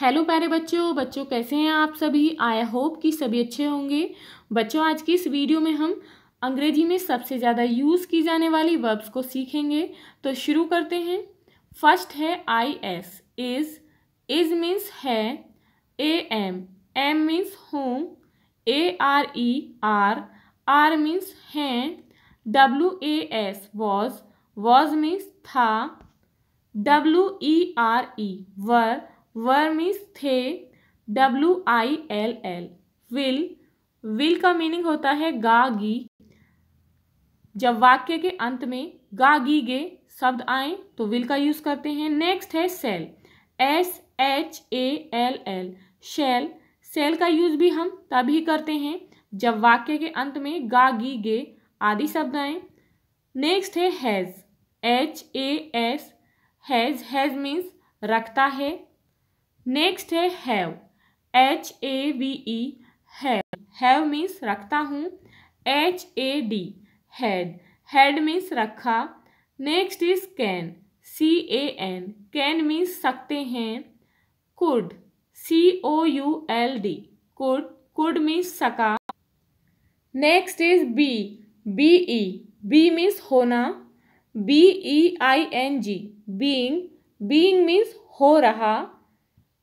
hello प्यारे बच्चों बच्चों कैसे हैं आप सभी आई होप कि सभी अच्छे होंगे बच्चों आज की इस वीडियो में हम अंग्रेजी में सबसे ज़्यादा यूज़ की जाने वाली वर्ब्स को सीखेंगे तो शुरू करते हैं फर्स्ट है I S is is means है ए एम एम मीन्स होम A R E are are means हैं W A S was was means था W E R E were वर्मिस थे W I L L will will का meaning होता है गागी जब वाक्य के अंत में गागी गे शब्द आए तो विल का यूज़ करते हैं नेक्स्ट है shall S H A L L shall shall का यूज़ भी हम तभी करते हैं जब वाक्य के अंत में गागी गे आदि शब्द आए नेक्स्ट है has H A S has has means रखता है नेक्स्ट है have H A V E have have means रखता हूँ H A D had had means रखा next is can C A N can means सकते हैं could C O U L D could could means सका next is be B E be means होना B E I N G being being means हो रहा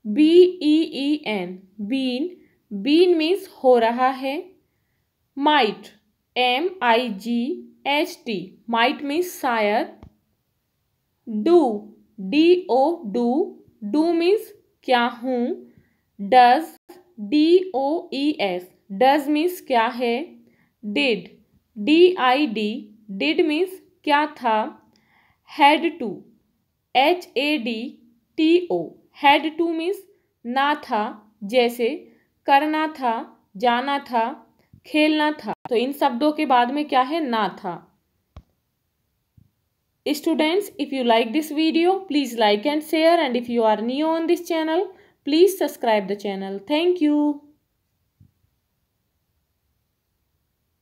B E E N been been means हो रहा है might M I G H T might means शायद do D O do do means क्या हूँ does D O E S does means क्या है did D I D did means क्या था had to H A D T O had to means ना था जैसे करना था जाना था खेलना था तो इन शब्दों के बाद में क्या है ना था students if you like this video please like and share and if you are new on this channel please subscribe the channel thank you